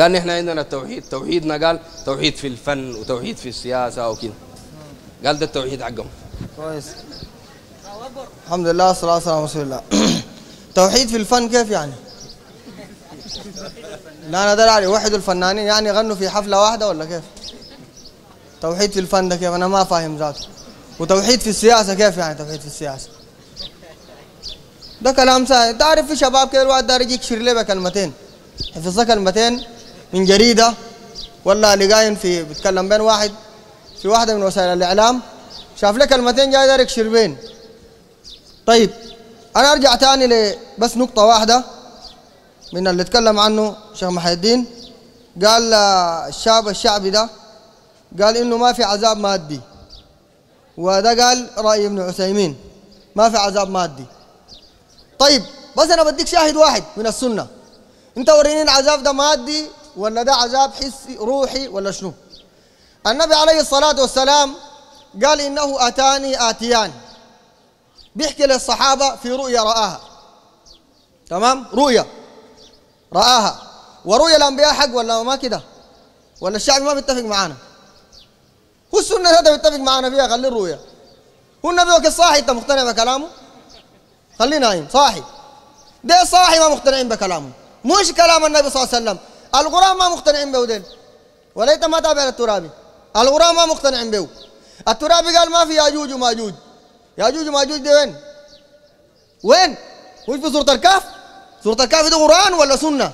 قال نحن عندنا التوحيد توحيدنا قال توحيد في الفن وتوحيد في السياسه وكذا قال ده التوحيد حقهم كويس الحمد لله والصلاه والسلام على رسول الله توحيد في الفن كيف يعني؟ لا انا ده علي وحد الفنانين يعني غنوا في حفله واحده ولا كيف؟ توحيد في الفن ده كيف انا ما فاهم ذاته وتوحيد في السياسه كيف يعني توحيد في السياسه؟ ده كلام سهل تعرف في شباب كده الواحد ده يجيك شير لي بكلمتين حفظ كلمتين من جريدة ولا لقاين في بتكلم بين واحد في واحدة من وسائل الإعلام شاف لك كلمتين جاي دارك شربين طيب أنا أرجع تاني بس نقطة واحدة من اللي اتكلم عنه شيخ محي الدين قال آه، الشاب الشعبي ده قال إنه ما في عذاب مادي وده قال رأي ابن عثيمين ما في عذاب مادي طيب بس أنا بديك شاهد واحد من السنة أنت وريني العذاب ده مادي ولا ده عذاب حسي روحي ولا شنو النبي عليه الصلاة والسلام قال إنه أتاني آتيان بيحكي للصحابة في رؤيا رآها تمام رؤيا رآها ورؤيا الأنبياء حق ولا ما كده ولا الشعب ما بيتفق معانا هو السنة هذا بيتفق معانا فيها خلي الرؤيا هو النبي وكي صاحي أنت مقتنع بكلامه خليه نايم صاحي ده صاحي ما مقتنعين بكلامه مش كلام النبي صلى الله عليه وسلم الغراب ما مقتنعين به ديل وليت ما تابع الترابي الغراب ما مقتنعين به الترابي قال ما في ياجوج وماجوج ياجوج وماجوج دي وين؟ وين؟ مش في سورة الكهف؟ سورة الكهف دي قرآن ولا سنة؟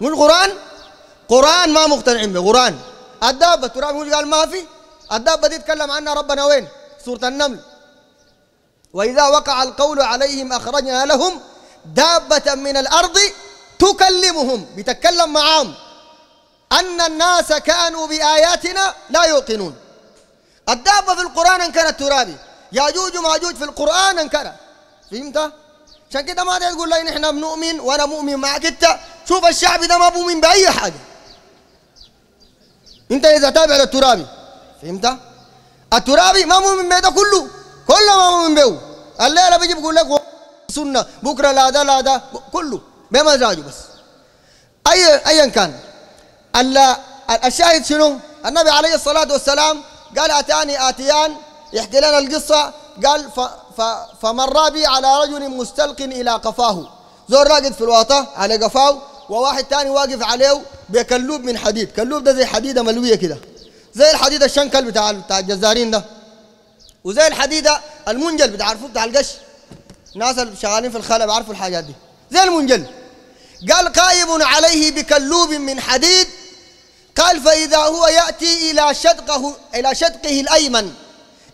مش قرآن؟ قرآن ما مقتنعين به قرآن الدابة الترابي مش قال ما في؟ الدابة دي تكلم عنها ربنا وين؟ سورة النمل وإذا وقع القول عليهم أخرجنا لهم دابة من الأرض تكلمهم بتتكلم معاهم أن الناس كانوا بآياتنا لا يوقنون الدابة في القرآن انكرت ترابي ياجوج ماجوج في القرآن انكر فهمت؟ عشان كده ما تقول لي نحن بنؤمن وأنا مؤمن معك أنت شوف الشعب ده ما بؤمن بأي حاجة أنت إذا تابع للترابي فهمت؟ الترابي ما مؤمن به ده كله كله ما مؤمن به الليلة بيجي بيقول لك سنة بكرة لا ده لا ده كله بما بس أي أيا كان الشاهد شنو؟ النبي عليه الصلاة والسلام قال أتاني آتيان يحكي لنا القصة قال ف ف فمر بي على رجل مستلق إلى قفاه زور راقد في الواطة على قفاه وواحد تاني واقف عليه بكلوب من حديد كلوب ده زي حديدة ملوية كده زي الحديدة الشنكل بتاع بتاع الجزارين ده وزي الحديدة المنجل بتعرفوه بتاع القش ناس شغالين في الخلا بيعرفوا الحاجات دي زي المنجل قال قائم عليه بكلوب من حديد قال فإذا هو يأتي إلى شدقه إلى شدقه الأيمن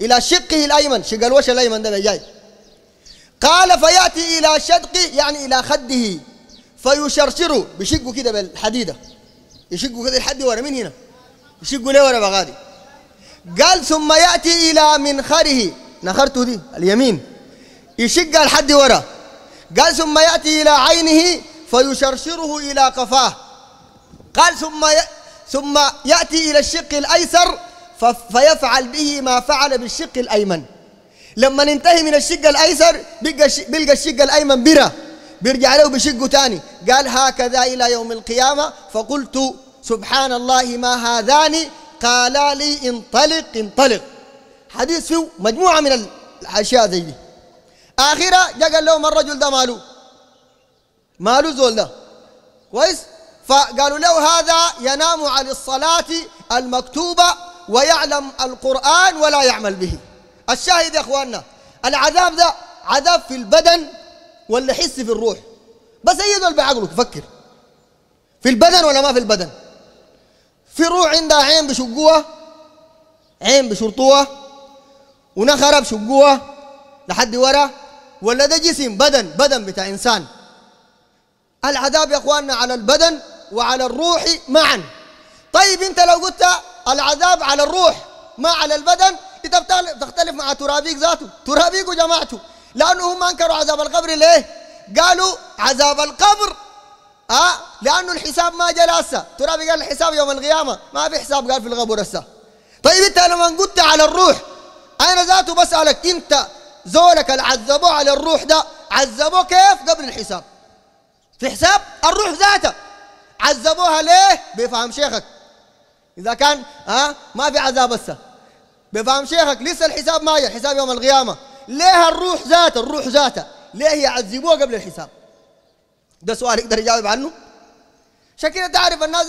إلى شقه الأيمن شق الوش الأيمن ده جاي قال فيأتي إلى شدقه يعني إلى خده فيشرشره بشقه كده بالحديدة يشقه كده الحد ورا من هنا يشقه ليه ورا بغادي قال ثم يأتي إلى منخره نخرته دي اليمين يشق الحد ورا قال ثم يأتي إلى عينه فيشرشره إلى قفاه قال ثم ثم يأتي إلى الشق الأيسر فيفعل به ما فعل بالشق الأيمن لما ننتهي من الشق الأيسر بيلقى الشق الأيمن برة بيرجع له بشقه تاني قال هكذا إلى يوم القيامة فقلت سبحان الله ما هذان قالا لي انطلق انطلق حديث فيه مجموعة من الأشياء زي دي آخرة جاء قال لهم الرجل ده ماله ماله زول ده كويس فقالوا له هذا ينام عن الصلاة المكتوبة ويعلم القرآن ولا يعمل به الشاهد يا أخواننا العذاب ده عذاب في البدن ولا حس في الروح بس أي زول بعقله فكر في البدن ولا ما في البدن في روح عندها عين بشقوها عين بشرطوها ونخرة بشقوها لحد ورا ولا ده جسم بدن بدن بتاع إنسان العذاب يا اخواننا على البدن وعلى الروح معا طيب انت لو قلت العذاب على الروح ما على البدن انت بتختلف مع ترابيك ذاته ترابيك وجماعته لانه هم انكروا عذاب القبر ليه قالوا عذاب القبر اه لانه الحساب ما جاء لسه ترابيك قال الحساب يوم القيامه ما في حساب قال في القبر هسه طيب انت لما قلت على الروح انا ذاته بسالك انت زولك اللي عذبوه على الروح ده عذبوه كيف قبل الحساب في حساب الروح ذاته عذبوها ليه بيفهم شيخك إذا كان ها ما في عذاب هسه بفهم شيخك لسه الحساب ما حساب يوم القيامة ليه الروح ذاته الروح ذاته ليه يعذبوها قبل الحساب ده سؤال يقدر يجاوب عنه عشان كده تعرف الناس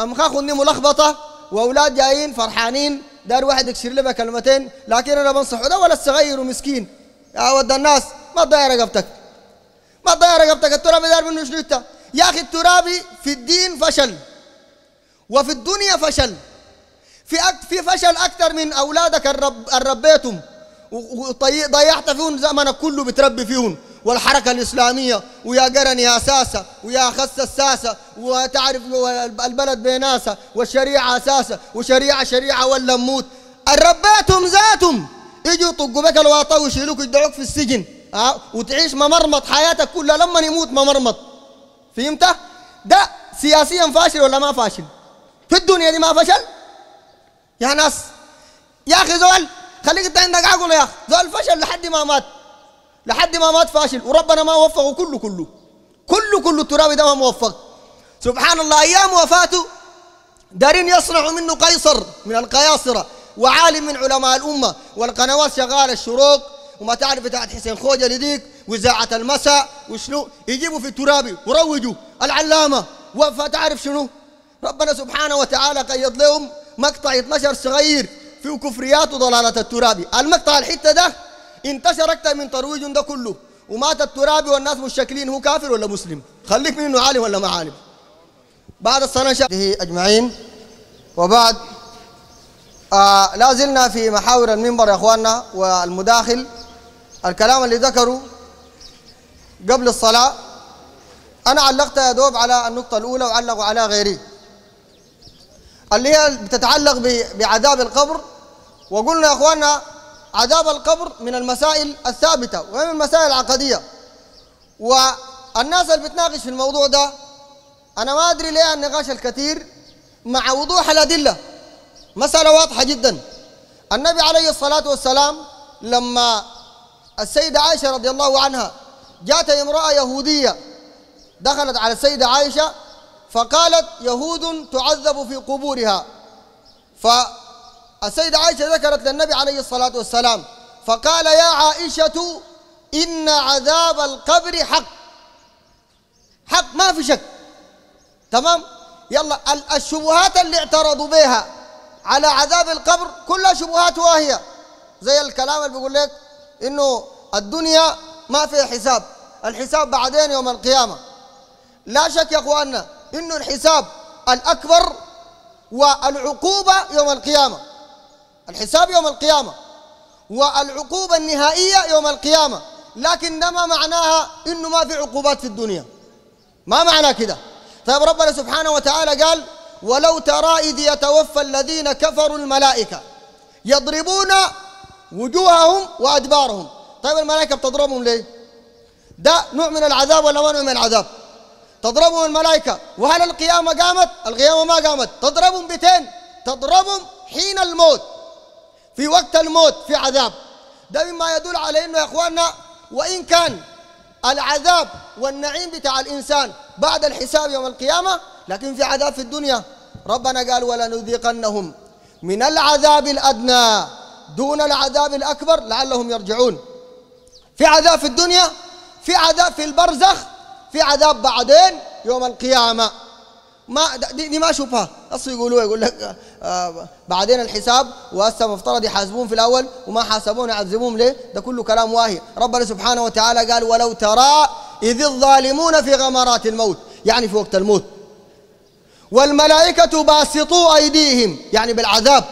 أمخاخهم دي ملخبطة وأولاد جايين فرحانين دار واحد يكسر لي كلمتين لكن أنا بنصحه ده ولا صغير ومسكين يا ود الناس ما تضيع رقبتك ما تضيع رقبتك التراب دار منه شنو انت يا اخي الترابي في الدين فشل وفي الدنيا فشل في أك في فشل اكثر من اولادك الرب الربيتهم وضيعت فيهم زمنك كله بتربي فيهم والحركه الاسلاميه ويا قرن يا ساسه ويا خس الساسه وتعرف البلد بيناسه والشريعه اساسه وشريعه شريعه ولا نموت الربيتهم ذاتهم يجوا يطقوا بك الواطه ويشيلوك يدعوك في السجن ها وتعيش ممرمط حياتك كلها لما يموت ممرمط فهمت ده سياسيا فاشل ولا ما فاشل في الدنيا دي ما فشل يا ناس يا اخي زول خليك انت عندك عقل يا اخي زول فشل لحد ما مات لحد ما مات فاشل وربنا ما وفقه كله كله كله كله الترابي ده ما موفق سبحان الله ايام وفاته دارين يصنع منه قيصر من القياصره وعالم من علماء الامه والقنوات شغاله الشروق وما تعرف بتاعت حسين خوجة لديك وإذاعة المساء وشنو يجيبوا في الترابي وروجوا العلامة وفتعرف شنو ربنا سبحانه وتعالى قيد لهم مقطع 12 صغير في كفريات وضلالة الترابي المقطع الحتة ده انتشر أكثر من ترويج ده كله ومات الترابي والناس مشكلين هو كافر ولا مسلم خليك من انه عالم ولا ما عالم بعد الصلاة شاء أجمعين وبعد آه لا زلنا في محاور المنبر يا اخواننا والمداخل الكلام اللي ذكره قبل الصلاة أنا علقت يا دوب على النقطة الأولى وعلقوا على غيري اللي هي بتتعلق بعذاب القبر وقلنا يا أخوانا عذاب القبر من المسائل الثابتة ومن المسائل العقدية والناس اللي بتناقش في الموضوع ده أنا ما أدري ليه النقاش الكثير مع وضوح الأدلة مسألة واضحة جدا النبي عليه الصلاة والسلام لما السيدة عائشة رضي الله عنها جاءت امرأة يهودية دخلت على السيدة عائشة فقالت يهود تعذب في قبورها فالسيدة عائشة ذكرت للنبي عليه الصلاة والسلام فقال يا عائشة إن عذاب القبر حق حق ما في شك تمام يلا الشبهات اللي اعترضوا بها على عذاب القبر كلها شبهات واهية زي الكلام اللي بيقول لك انه الدنيا ما فيها حساب الحساب بعدين يوم القيامه لا شك يا اخواننا انه الحساب الاكبر والعقوبه يوم القيامه الحساب يوم القيامه والعقوبه النهائيه يوم القيامه لكن ده ما معناها انه ما في عقوبات في الدنيا ما معنى كده طيب ربنا سبحانه وتعالى قال ولو ترى اذ يتوفى الذين كفروا الملائكه يضربون وجوههم وأدبارهم طيب الملائكة بتضربهم ليه؟ ده نوع من العذاب ولا ما نوع من العذاب؟ تضربهم الملائكة وهل القيامة قامت؟ القيامة ما قامت تضربهم بتين تضربهم حين الموت في وقت الموت في عذاب ده مما يدل على انه يا اخواننا وان كان العذاب والنعيم بتاع الانسان بعد الحساب يوم القيامه لكن في عذاب في الدنيا ربنا قال ولنذيقنهم من العذاب الادنى دون العذاب الأكبر لعلهم يرجعون في عذاب في الدنيا في عذاب في البرزخ في عذاب بعدين يوم القيامة ما دي, دي ما اشوفها اصل يقولوا يقول لك آه بعدين الحساب وهسه مفترض يحاسبون في الاول وما حاسبون يعذبون ليه؟ ده كله كلام واهي، ربنا سبحانه وتعالى قال ولو ترى اذ الظالمون في غمرات الموت، يعني في وقت الموت. والملائكة باسطوا ايديهم يعني بالعذاب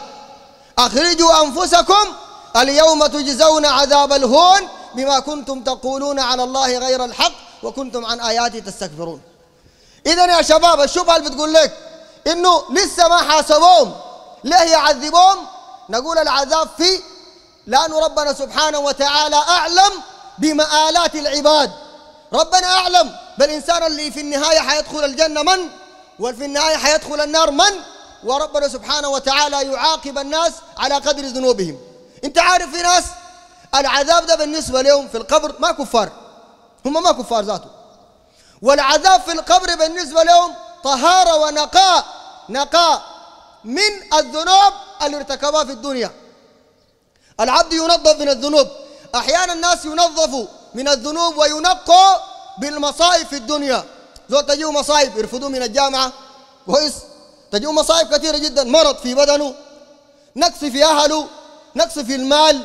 أخرجوا أنفسكم اليوم تجزون عذاب الهون بما كنتم تقولون على الله غير الحق وكنتم عن آياتي تستكبرون إذا يا شباب الشبهة اللي بتقول لك إنه لسه ما حاسبوهم ليه يعذبوهم نقول العذاب في لأن ربنا سبحانه وتعالى أعلم بمآلات العباد ربنا أعلم بالإنسان اللي في النهاية حيدخل الجنة من وفي النهاية حيدخل النار من وربنا سبحانه وتعالى يعاقب الناس على قدر ذنوبهم انت عارف في ناس العذاب ده بالنسبة لهم في القبر ما كفار هم ما كفار ذاته والعذاب في القبر بالنسبة لهم طهارة ونقاء نقاء من الذنوب اللي ارتكبها في الدنيا العبد ينظف من الذنوب أحيانا الناس ينظفوا من الذنوب وينقوا بالمصائب في الدنيا زول تجيه مصائب يرفضوه من الجامعة كويس تجيء مصائب كثيرة جدا مرض في بدنه نقص في أهله نقص في المال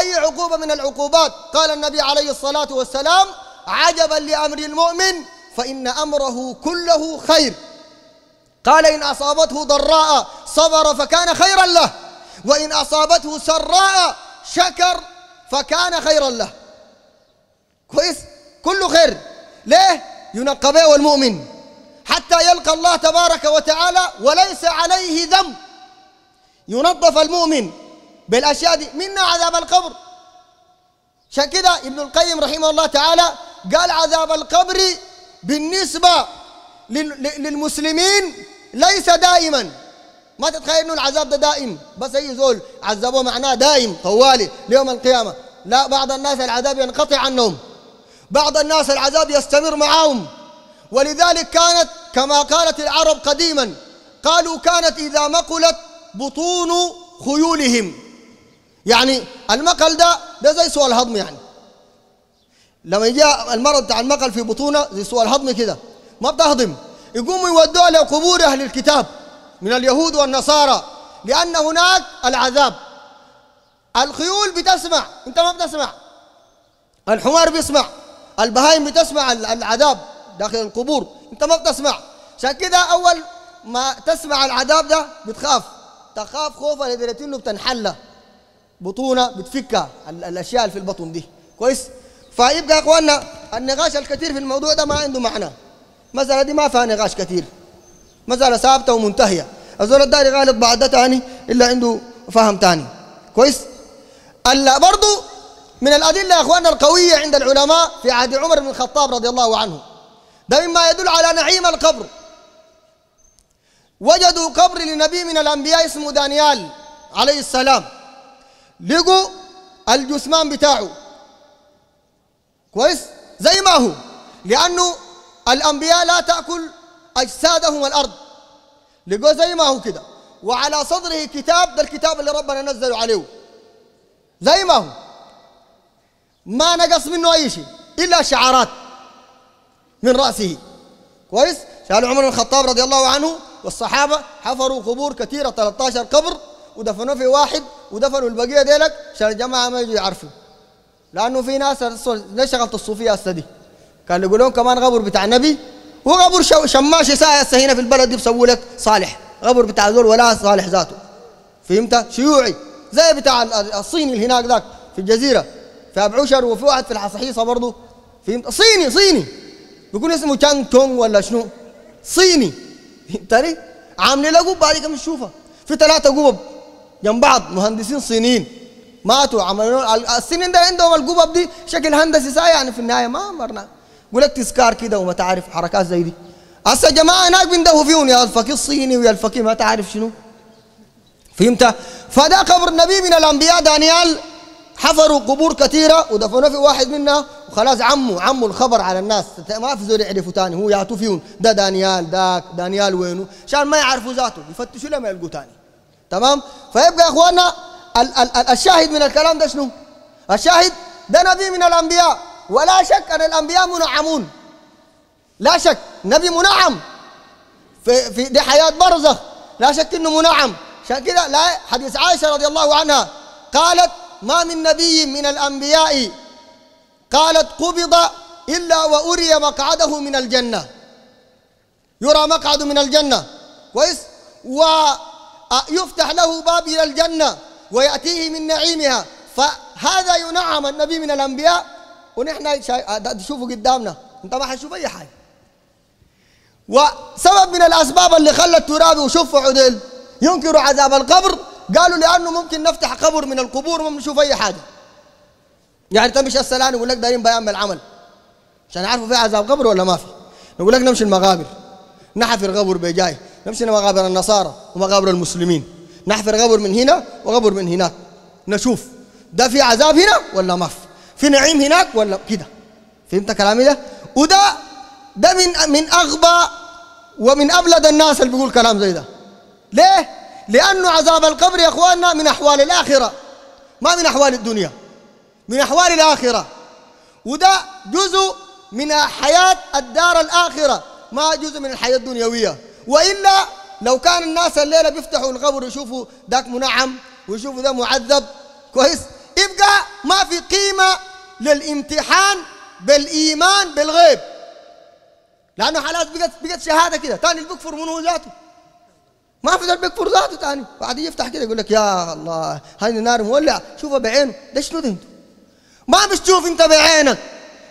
أي عقوبة من العقوبات قال النبي عليه الصلاة والسلام عجبا لأمر المؤمن فإن أمره كله خير قال إن أصابته ضراء صبر فكان خيرا له وإن أصابته سراء شكر فكان خيرا له كويس كله خير ليه ينقبه المؤمن حتى يلقى الله تبارك وتعالى وليس عليه ذنب ينظف المؤمن بالاشياء دي منا عذاب القبر عشان كده ابن القيم رحمه الله تعالى قال عذاب القبر بالنسبه للمسلمين ليس دائما ما تتخيل انه العذاب ده دائم بس اي زول عذبوه معناه دائم طوالي ليوم القيامه لا بعض الناس العذاب ينقطع عنهم بعض الناس العذاب يستمر معاهم ولذلك كانت كما قالت العرب قديما قالوا كانت إذا مقلت بطون خيولهم يعني المقل ده ده زي سوء الهضم يعني لما جاء المرض بتاع المقل في بطونه زي سوء الهضم كده ما بتهضم يقوموا يودوها لقبور أهل الكتاب من اليهود والنصارى لأن هناك العذاب الخيول بتسمع أنت ما بتسمع الحمار بيسمع البهايم بتسمع العذاب داخل القبور انت ما بتسمع عشان كده اول ما تسمع العذاب ده بتخاف تخاف خوفا لدرجه انه بتنحلى بطونه بتفكها الاشياء اللي في البطن دي كويس فيبقى يا اخواننا النقاش الكثير في الموضوع ده ما عنده معنى المساله دي ما فيها نقاش كثير مساله ثابته ومنتهيه الزول الداري غالب بعد ده تاني الا عنده فهم تاني كويس الا برضه من الادله يا اخواننا القويه عند العلماء في عهد عمر بن الخطاب رضي الله عنه ده مما يدل على نعيم القبر وجدوا قبر لنبي من الأنبياء اسمه دانيال عليه السلام لقوا الجثمان بتاعه كويس زي ما هو لأنه الأنبياء لا تأكل أجسادهم الأرض لقوا زي ما هو كده وعلى صدره كتاب ده الكتاب اللي ربنا نزله عليه زي ما هو ما نقص منه أي شيء إلا شعارات من رأسه كويس شالوا عمر بن الخطاب رضي الله عنه والصحابة حفروا قبور كثيرة 13 قبر ودفنوا في واحد ودفنوا البقية ديلك عشان الجماعة ما يجوا يعرفوا لأنه في ناس ليش شغلت الصوفية هسه دي كان يقول لهم كمان غبر بتاع نبي وقبر شماش ساعة هسه هنا في البلد دي بسووا لك صالح غبر بتاع ذول ولا صالح ذاته فهمت شيوعي زي بتاع الصيني اللي هناك ذاك في الجزيرة في أبعوشر وفي واحد في الحصحيصة برضه فهمت صيني صيني بيقول اسمه تشانغ تونغ ولا شنو صيني فهمتني عاملين له قبه هذه كم تشوفها في ثلاثه قبب جنب بعض مهندسين صينيين ماتوا عملوا الصينيين ده عندهم القبب دي شكل هندسي ساي يعني في النهايه ما مرنا يقول لك تذكار كده وما تعرف حركات زي دي هسه جماعه هناك بيندهوا فيهم يا الفقيه الصيني ويا الفقيه ما تعرف شنو فهمت فده قبر النبي من الانبياء دانيال حفروا قبور كثيرة ودفنوا في واحد منها وخلاص عمه عمه الخبر على الناس ما في زول يعرفوا ثاني هو يعطوا فيهم ده دا دانيال داك دانيال وينه عشان ما يعرفوا ذاته يفتشوا لما يلقوا ثاني تمام فيبقى يا اخواننا ال- ال- ال- الشاهد من الكلام ده شنو؟ الشاهد ده نبي من الانبياء ولا شك ان الانبياء منعمون لا شك نبي منعم في في دي حياه برزخ لا شك انه منعم عشان كده لا حديث عائشه رضي الله عنها قالت ما من نبي من الأنبياء قالت قبض إلا وأري مقعده من الجنة يرى مقعد من الجنة كويس ويفتح له باب إلى الجنة ويأتيه من نعيمها فهذا ينعم النبي من الأنبياء ونحن تشوفوا قدامنا أنت ما حتشوف أي حاجة وسبب من الأسباب اللي خلت ترابي وشوفوا عدل ينكر عذاب القبر قالوا لانه ممكن نفتح قبر من القبور وما بنشوف اي حاجه يعني تمشي طيب الان يقول لك دايرين بيان العمل عشان يعرفوا في عذاب قبر ولا ما في نقول لك نمشي المقابر نحفر قبر بجاي نمشي مقابر النصارى ومقابر المسلمين نحفر قبر من هنا وقبر من هناك نشوف ده في عذاب هنا ولا ما في في نعيم هناك ولا كده فهمت كلامي ده وده ده من من اغبى ومن ابلد الناس اللي بيقول كلام زي ده ليه لانه عذاب القبر يا أخواننا من أحوال الآخرة ما من أحوال الدنيا من أحوال الآخرة وده جزء من حياة الدار الآخرة ما جزء من الحياة الدنيوية وإلا لو كان الناس الليلة بيفتحوا القبر ويشوفوا ذاك منعم ويشوفوا ده معذب كويس يبقى ما في قيمة للامتحان بالإيمان بالغيب لأنه حالات بقت بقت شهادة كده تاني اللي بيكفر منه ذاته ما في فور ذاته ثاني بعد يفتح كده يقول لك يا الله هذه نار مولع شوفها بعينه ده شنو ده انت ما بتشوف انت بعينك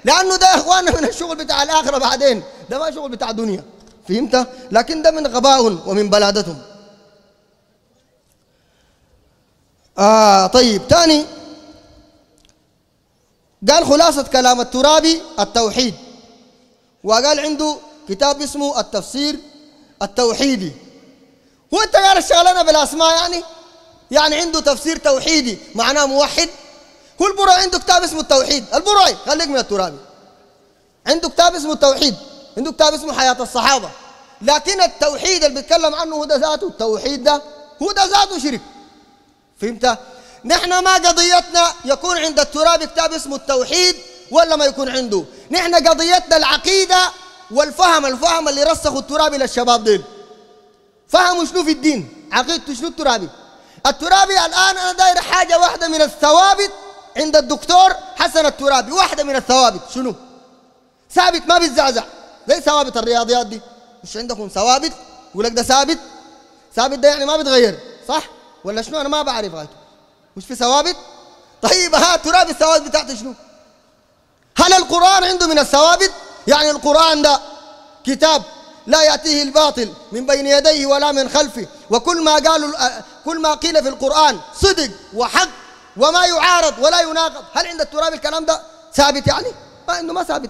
لانه ده يا اخواننا من الشغل بتاع الاخره بعدين ده ما شغل بتاع الدنيا فهمت لكن ده من غبائهم ومن بلادتهم آه طيب ثاني قال خلاصة كلام الترابي التوحيد وقال عنده كتاب اسمه التفسير التوحيدي وانت يا الشغلانه بالاسماء يعني يعني عنده تفسير توحيدي معناه موحد هو البرعي عنده كتاب اسمه التوحيد البرعي خليك من الترابي عنده كتاب اسمه التوحيد عنده كتاب اسمه حياة الصحابة لكن التوحيد اللي بيتكلم عنه هو ده ذاته التوحيد ده هو ده ذاته شرك فهمت؟ نحن ما قضيتنا يكون عند الترابي كتاب اسمه التوحيد ولا ما يكون عنده نحن قضيتنا العقيدة والفهم الفهم اللي رسخوا الترابي للشباب دول فهموا شنو في الدين عقيدته شنو الترابي الترابي الآن أنا داير حاجة واحدة من الثوابت عند الدكتور حسن الترابي واحدة من الثوابت شنو ثابت ما بيتزعزع زي ثوابت الرياضيات دي مش عندكم ثوابت يقول لك ده ثابت ثابت ده يعني ما بيتغير صح ولا شنو انا ما بعرف غايته مش في ثوابت طيب ها تراب الثوابت بتاعته شنو هل القران عنده من الثوابت يعني القران ده كتاب لا يأتيه الباطل من بين يديه ولا من خلفه وكل ما قالوا كل ما قيل في القرآن صدق وحق وما يعارض ولا يناقض هل عند الترابي الكلام ده ثابت يعني؟ ما عنده ما ثابت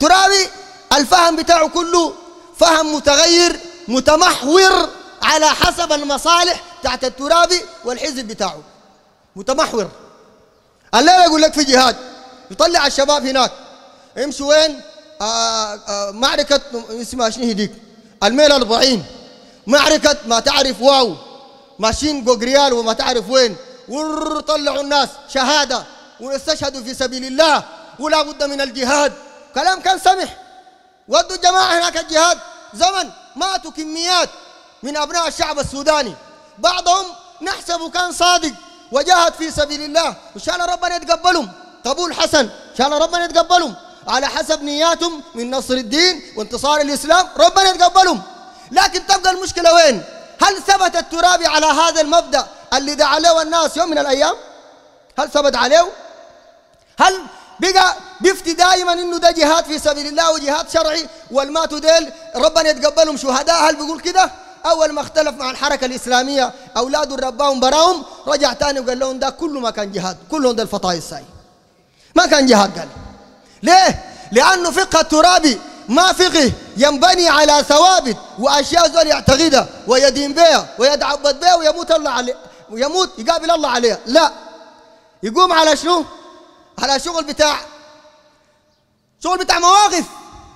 ترابي الفهم بتاعه كله فهم متغير متمحور على حسب المصالح تحت الترابي والحزب بتاعه متمحور الليلة يقول لك في جهاد يطلع الشباب هناك امشوا وين معركة اسمها شنو هديك الميل 40 معركة ما تعرف واو ماشين جوجريال وما تعرف وين طلعوا الناس شهادة واستشهدوا في سبيل الله ولا بد من الجهاد كلام كان سمح ودوا الجماعة هناك الجهاد زمن ماتوا كميات من أبناء الشعب السوداني بعضهم نحسب كان صادق وجاهد في سبيل الله وإن شاء الله ربنا يتقبلهم قبول حسن إن شاء الله ربنا يتقبلهم على حسب نياتهم من نصر الدين وانتصار الإسلام ربنا يتقبلهم لكن تبقى المشكلة وين هل ثبت الترابي على هذا المبدأ اللي دعا له الناس يوم من الأيام هل ثبت عليه هل بقى بيفتي دائما انه ده جهاد في سبيل الله وجهاد شرعي والماتوا ديل ربنا يتقبلهم شهداء هل بيقول كده اول ما اختلف مع الحركه الاسلاميه اولاده رباهم براهم رجع ثاني وقال لهم ده كله ما كان جهاد كلهم ده الفطايس ساي ما كان جهاد قال ليه؟ لأنه فقه الترابي ما فقه ينبني على ثوابت وأشياء زول يعتقدها ويدين بها ويتعبد بها ويموت الله عليه ويموت يقابل الله عليها لا يقوم على شنو؟ على شغل بتاع شغل بتاع مواقف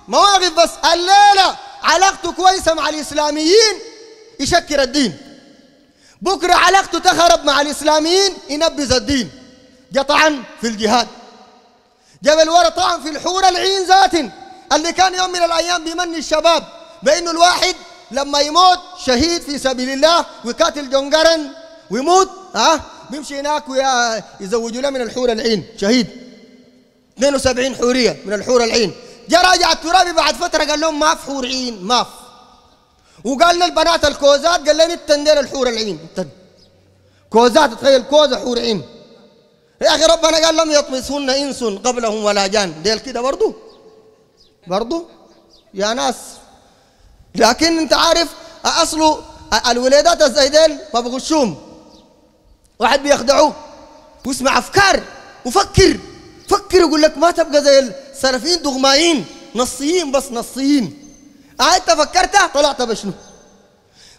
مواقف بس الليلة علاقته كويسة مع الإسلاميين يشكر الدين بكرة علاقته تخرب مع الإسلاميين ينبذ الدين قطعا في الجهاد جبل ورا طعن في الحور العين ذات اللي كان يوم من الأيام بيمني الشباب بأنه الواحد لما يموت شهيد في سبيل الله ويقاتل جونجرن ويموت ها أه؟ بيمشي هناك ويزوجوا له من الحور العين شهيد 72 حورية من الحور العين جاء راجع الترابي بعد فترة قال لهم ما في حور عين ما في وقال للبنات الكوزات قال لهم انت الحور العين كوزات تخيل كوزة حور عين يا أخي ربنا قال لم يطمسهن إنس قبلهم ولا جان ديل كده برضو برضو يا ناس لكن أنت عارف أصله الولادات زي ديل ما بغشهم واحد بيخدعوه واسمع أفكار وفكر فكر يقول لك ما تبقى زي السلفيين دغمايين نصيين بس نصيين آه أنت فكرت طلعت بشنو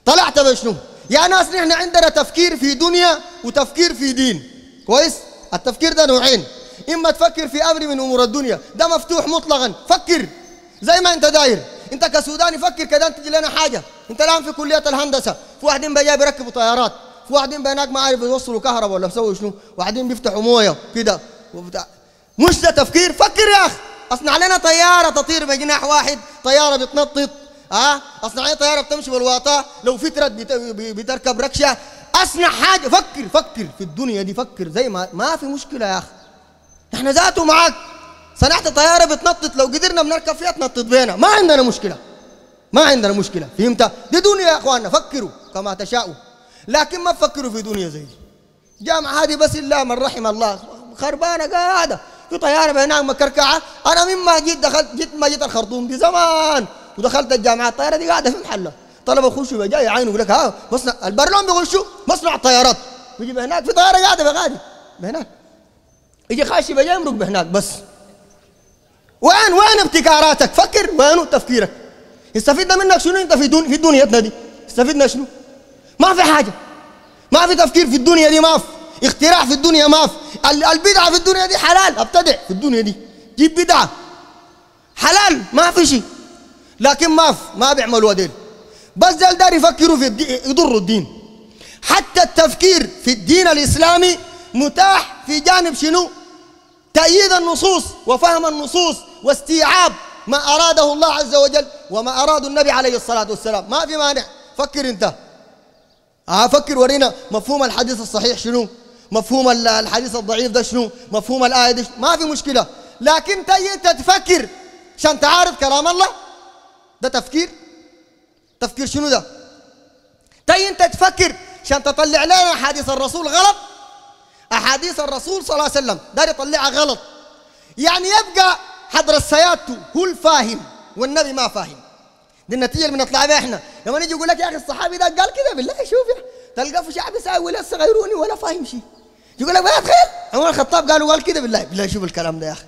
طلعت بشنو يا ناس نحن عندنا تفكير في دنيا وتفكير في دين كويس التفكير ده نوعين اما تفكر في امر من امور الدنيا ده مفتوح مطلقا فكر زي ما انت داير انت كسوداني فكر كده انت تجي لنا حاجه انت الان في كليه الهندسه في واحدين بقى بيركبوا طيارات في واحدين بقى هناك ما عارف يوصلوا كهرباء ولا مسوي شنو واحدين بيفتحوا مويه كده وبتاع مش ده تفكير فكر يا اخي اصنع لنا طياره تطير بجناح واحد طياره بتنطط ها أه؟ اصنع لنا طياره بتمشي بالواطه لو فترت بتركب ركشه اصنع حاجه فكر فكر في الدنيا دي فكر زي ما ما في مشكله يا اخي احنا ذاته معاك صنعت طياره بتنطط لو قدرنا بنركب فيها تنطط بينا ما عندنا مشكله ما عندنا مشكله فهمت دي دنيا يا اخواننا فكروا كما تشاؤوا لكن ما تفكروا في دنيا زي دي جامعه هذه بس الله من رحم الله خربانه قاعده في طياره هناك مكركعه انا مما جيت دخلت جيت ما جيت الخرطوم دي زمان ودخلت الجامعه الطياره دي قاعده في محلها طلبه يخشوا يبقى جاي يعاينوا يقول لك ها مصنع بيقول بيخشوا مصنع الطيارات بيجي هناك في طياره قاعده بغادي هناك يجي خاش يبقى جاي يمرق بهناك بس وين وين ابتكاراتك فكر وين تفكيرك استفدنا منك شنو انت في دون في دنيتنا دي استفدنا شنو ما في حاجه ما في تفكير في الدنيا دي ما في اختراع في الدنيا ما في البدعه في الدنيا دي حلال ابتدع في الدنيا دي جيب بدعه حلال ما في شيء لكن ما في ما بيعملوا ديل بس ده دار يفكروا في الدين يضروا الدين حتى التفكير في الدين الإسلامي متاح في جانب شنو تأييد النصوص وفهم النصوص واستيعاب ما أراده الله عز وجل وما أراده النبي عليه الصلاة والسلام ما في مانع فكر أنت أفكر آه، ورينا مفهوم الحديث الصحيح شنو مفهوم الحديث الضعيف ده شنو مفهوم الآية دي ما في مشكلة لكن تأييد تفكر عشان تعرف كلام الله ده تفكير تفكير شنو ده تي طيب انت تفكر عشان تطلع لنا احاديث الرسول غلط احاديث الرسول صلى الله عليه وسلم دار يطلعها غلط يعني يبقى حضر سيادته هو الفاهم والنبي ما فاهم دي النتيجه اللي بنطلع بها احنا لما نيجي يقول لك يا اخي الصحابي ده قال كده بالله شوف يا تلقاه في شعب ساوي لسه غيروني ولا فاهم شيء يقول لك يا تخيل عمر الخطاب قالوا قال كده بالله بالله شوف الكلام ده يا اخي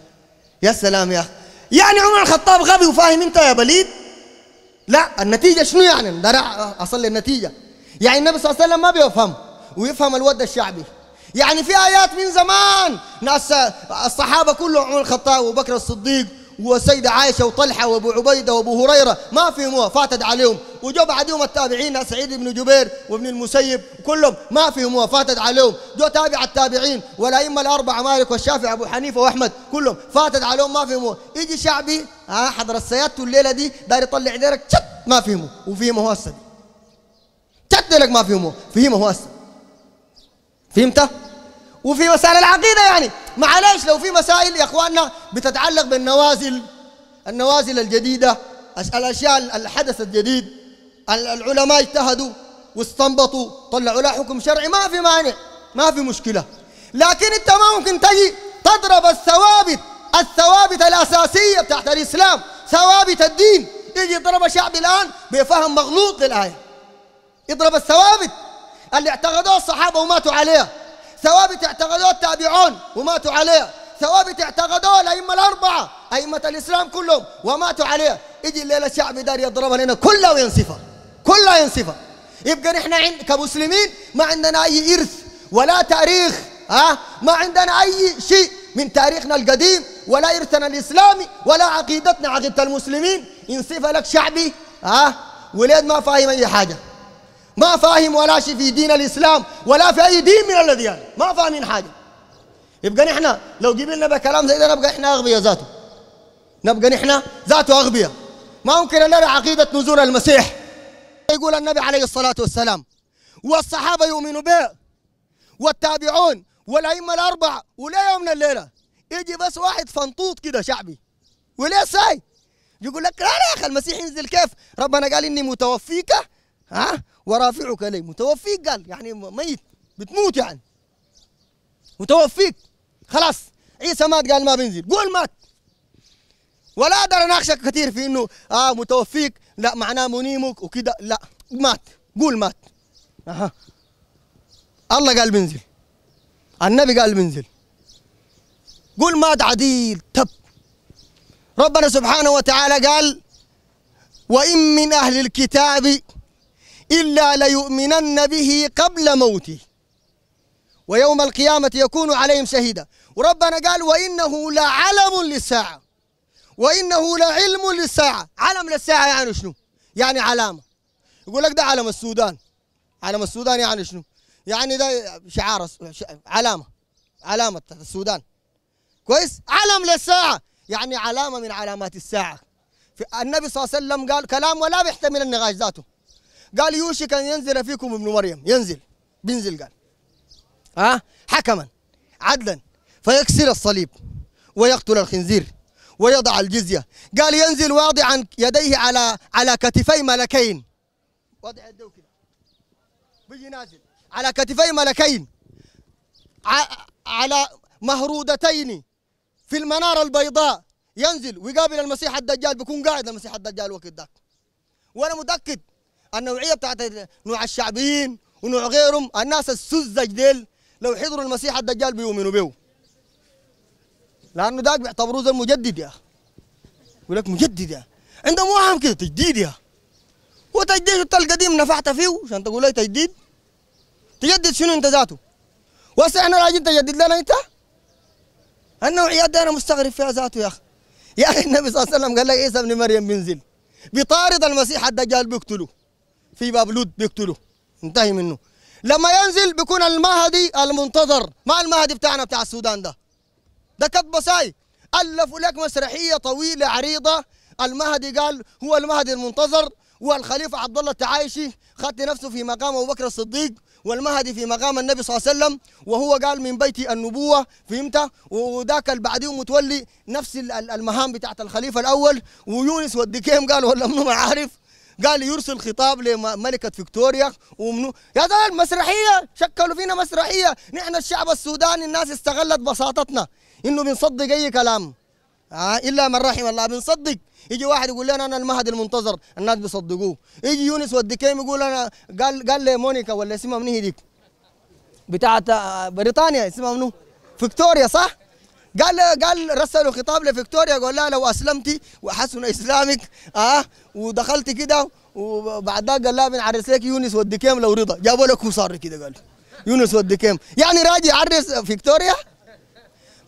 يا سلام يا اخي يعني عمر الخطاب غبي وفاهم انت يا بليد لا النتيجة شنو يعني درع أصل للنتيجة يعني النبي صلى الله عليه وسلم ما بيفهم ويفهم الود الشعبي يعني في آيات من زمان ناس الصحابة كلهم عمر الخطاب وبكر الصديق والسيدة عائشة وطلحة وأبو عبيدة وأبو هريرة ما فهموها فاتت عليهم وجو بعدهم التابعين سعيد بن جبير وابن المسيب كلهم ما فهموها فاتت عليهم جو تابع التابعين والأئمة الأربعة مالك والشافعي أبو حنيفة وأحمد كلهم فاتت عليهم ما فهموها يجي شعبي ها آه، حضر سيادته الليلة دي داري يطلع ديرك شت ما فهموا وفهمه هسه شت ديرك ما فهموا فهمه هسه فهمت؟ وفي مسائل العقيدة يعني معلش لو في مسائل يا أخواننا بتتعلق بالنوازل النوازل الجديدة الأشياء الحدث الجديد العلماء اجتهدوا واستنبطوا طلعوا لها حكم شرعي ما في مانع ما في مشكلة لكن أنت ما ممكن تجي تضرب الثوابت الثوابت الأساسية بتاعت الإسلام ثوابت الدين يجي يضرب الشعب الآن بفهم مغلوط للآية يضرب الثوابت اللي اعتقدوها الصحابة وماتوا عليها ثوابت اعتقدوها التابعون وماتوا عليها ثوابت اعتقدوها الأئمة الأربعة أئمة الإسلام كلهم وماتوا عليها يجي الليلة الشعب دار يضربها لنا كلها وينصفها كلها ينصفها يبقى نحن عند كمسلمين ما عندنا أي إرث ولا تاريخ ها ما عندنا أي شيء من تاريخنا القديم ولا إرثنا الإسلامي ولا عقيدتنا عقيدة المسلمين ينصفها لك شعبي ها ولاد ما فاهم أي حاجة ما فاهم ولا شيء في دين الإسلام ولا في أي دين من الأديان يعني. ما فاهمين حاجة يبقى نحن لو قبلنا بكلام زي ده نبقى احنا أغبياء ذاته نبقى نحن ذاته أغبياء ما ممكن نرى عقيدة نزول المسيح يقول النبي عليه الصلاة والسلام والصحابة يؤمنوا به والتابعون والأئمة الأربع ولا يومنا الليلة يجي بس واحد فنطوط كده شعبي وليه ساي يقول لك لا لا يا أخي المسيح ينزل كيف ربنا قال إني متوفيك ها ورافعك لي متوفيك قال يعني ميت بتموت يعني متوفيك خلاص عيسى مات قال ما بينزل قول مات ولا اقدر اناقشك كثير في انه اه متوفيك لا معناه منيمك وكذا لا مات قول مات اها الله قال بينزل النبي قال بينزل قول مات عديل تب ربنا سبحانه وتعالى قال وإن من أهل الكتاب إلا ليؤمنن به قبل موته ويوم القيامة يكون عليهم شهيدا وربنا قال وإنه لعلم للساعة وإنه لعلم للساعة علم للساعة يعني شنو يعني علامة يقول لك ده علم السودان علم السودان يعني شنو يعني ده شعار علامة علامة السودان كويس علم للساعة يعني علامة من علامات الساعة النبي صلى الله عليه وسلم قال كلام ولا بيحتمل النقاش ذاته قال يوشك أن ينزل فيكم ابن مريم ينزل بينزل قال ها حكما عدلا فيكسر الصليب ويقتل الخنزير ويضع الجزية قال ينزل واضعا يديه على على كتفي ملكين واضع يده كده بيجي نازل على كتفي ملكين على مهرودتين في المنارة البيضاء ينزل ويقابل المسيح الدجال بيكون قاعد المسيح الدجال الوقت ذاك وانا متاكد النوعيه بتاعت نوع الشعبيين ونوع غيرهم الناس السذج ديل لو حضروا المسيح الدجال بيؤمنوا به لانه داك بيعتبروه زي المجدد يا يقول لك مجدد يا عندهم وهم كده تجديد يا هو تجديد انت القديم نفعت فيه عشان تقول لي تجديد تجدد شنو انت ذاته وهسه احنا راجعين تجدد لنا انت النوعيات دي انا مستغرب فيها ذاته يا اخي يا اخي النبي صلى الله عليه وسلم قال لك عيسى ابن مريم بينزل بيطارد المسيح الدجال بيقتله في باب لود بيقتله انتهي منه لما ينزل بيكون المهدي المنتظر ما المهدي بتاعنا بتاع السودان ده ده كتب ساي الفوا لك مسرحيه طويله عريضه المهدي قال هو المهدي المنتظر والخليفه عبد الله التعايشي خد نفسه في مقام ابو بكر الصديق والمهدي في مقام النبي صلى الله عليه وسلم وهو قال من بيتي النبوه فهمت وذاك اللي بعديه متولي نفس المهام بتاعت الخليفه الاول ويونس والدكيم قال ولا منو ما عارف قال يرسل خطاب لملكه فيكتوريا ومنو يا زلمة المسرحيه شكلوا فينا مسرحيه نحن الشعب السوداني الناس استغلت بساطتنا انه بنصدق اي كلام آه الا من رحم الله بنصدق يجي واحد يقول لنا انا المهد المنتظر الناس بيصدقوه يجي يونس والدكيم يقول انا قال قال لي مونيكا ولا اسمها من هي بتاعت آه، بريطانيا اسمها منو فيكتوريا صح قال قال رسلوا خطاب لفيكتوريا قال لها لو اسلمتي وحسن اسلامك اه ودخلت كده وبعدها قال لها لك يونس والدكيم لو رضا جابوا لك صار كده قال يونس والدكيم يعني راجع يعرس فيكتوريا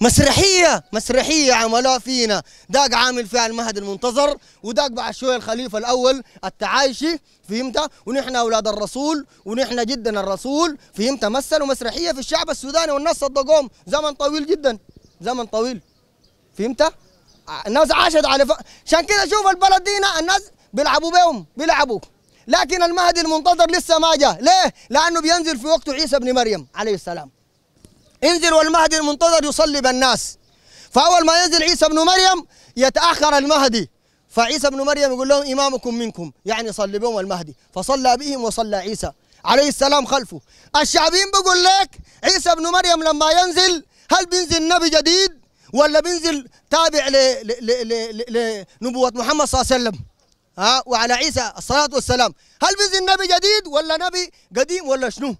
مسرحيه مسرحيه عملوها فينا داق عامل فيها المهد المنتظر وداق بعد شويه الخليفه الاول التعايشي فهمت ونحن اولاد الرسول ونحن جدا الرسول فهمت مثلوا مسرحيه في الشعب السوداني والناس صدقوهم زمن طويل جدا زمن طويل فهمت الناس عاشت على ف... عشان كده شوف البلد دينا الناس بيلعبوا بهم بيلعبوا لكن المهدي المنتظر لسه ما جاء ليه لانه بينزل في وقته عيسى ابن مريم عليه السلام انزل والمهدي المنتظر يصلي بالناس فاول ما ينزل عيسى ابن مريم يتاخر المهدي فعيسى ابن مريم يقول لهم امامكم منكم يعني صلي بهم المهدي فصلى بهم وصلى عيسى عليه السلام خلفه الشعبيين بقول لك عيسى ابن مريم لما ينزل هل بينزل نبي جديد ولا بينزل تابع لنبوة محمد صلى الله عليه وسلم ها وعلى عيسى الصلاة والسلام هل بينزل نبي جديد ولا نبي قديم ولا شنو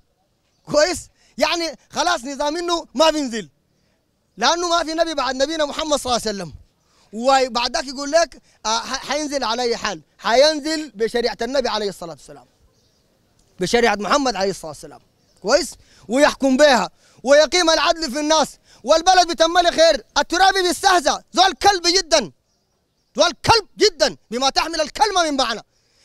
كويس يعني خلاص نظام انه ما بينزل لانه ما في نبي بعد نبينا محمد صلى الله عليه وسلم وبعد ذاك يقول لك آه، حينزل على اي حال حينزل بشريعه النبي عليه الصلاه والسلام بشريعه محمد عليه الصلاه والسلام كويس ويحكم بها ويقيم العدل في الناس والبلد بتملي خير الترابي بيستهزأ زول كلب جدا والكلب جدا بما تحمل الكلمه من معنى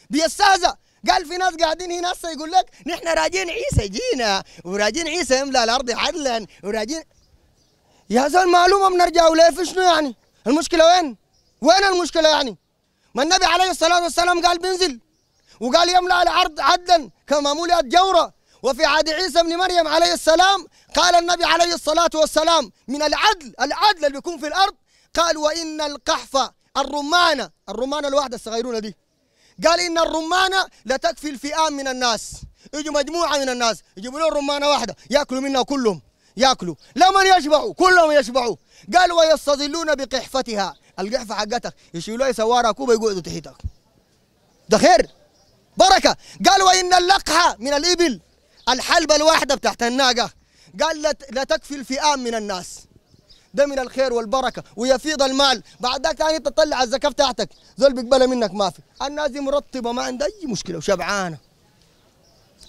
بيستهزأ قال في ناس قاعدين هنا هسه يقول لك نحن راجين عيسى جينا وراجين عيسى يملا الارض عدلا وراجين يا زول معلومه بنرجع ولا في شنو يعني؟ المشكله وين؟ وين المشكله يعني؟ ما النبي عليه الصلاه والسلام قال بينزل وقال يملا الارض عدلا كما ملئت جوره وفي عهد عيسى بن مريم عليه السلام قال النبي عليه الصلاه والسلام من العدل العدل اللي بيكون في الارض قال وان القحف الرمانة الرمانة الواحدة الصغيرونة دي قال إن الرمانة لتكفي الفئام من الناس يجوا مجموعة من الناس يجيبوا لهم رمانة واحدة يأكلوا منها كلهم يأكلوا لمن يشبعوا كلهم يشبعوا قال ويستظلون بقحفتها القحفة حقتك يشيلوها يسوارها كوبا يقعدوا تحتك ده خير بركة قال وإن اللقحة من الإبل الحلبة الواحدة بتاعت الناقة قال لا تكفي الفئام من الناس ده من الخير والبركه ويفيض المال بعد ذاك يعني تطلع الزكاه بتاعتك زول بيقبلها منك ما في الناس دي مرطبه ما عندها اي مشكله وشبعانه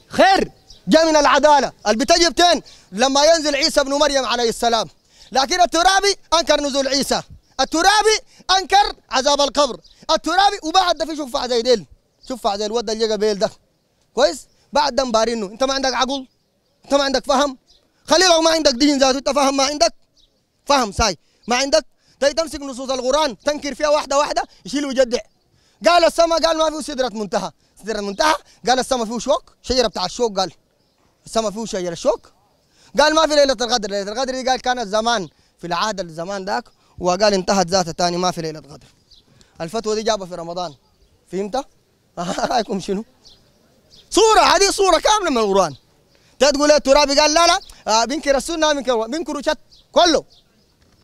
خير جاء من العداله اللي لما ينزل عيسى ابن مريم عليه السلام لكن الترابي انكر نزول عيسى الترابي انكر عذاب القبر الترابي وبعد ده في شفع زي ديل شفع زي الود اللي بيل ده كويس بعد ده مبارينه انت ما عندك عقل انت ما عندك فهم خلي لو ما عندك دين ذاته انت فهم ما عندك فهم ساي ما عندك تمسك نصوص القران تنكر فيها واحده واحده يشيل ويجدع قال السماء قال ما فيه سدره منتهى سدره منتهى قال السماء فيه شوك شجره بتاع الشوك قال السماء فيه شجره شوك قال ما في ليله القدر ليله القدر دي قال كانت زمان في العهد الزمان ذاك وقال انتهت ذاته ثاني ما في ليله القدر الفتوى دي جابها في رمضان فهمت؟ رايكم شنو؟ صوره هذه صوره كامله من القران تقول إيه الترابي قال لا لا آه، بنكر السنه بنكر بنكر كله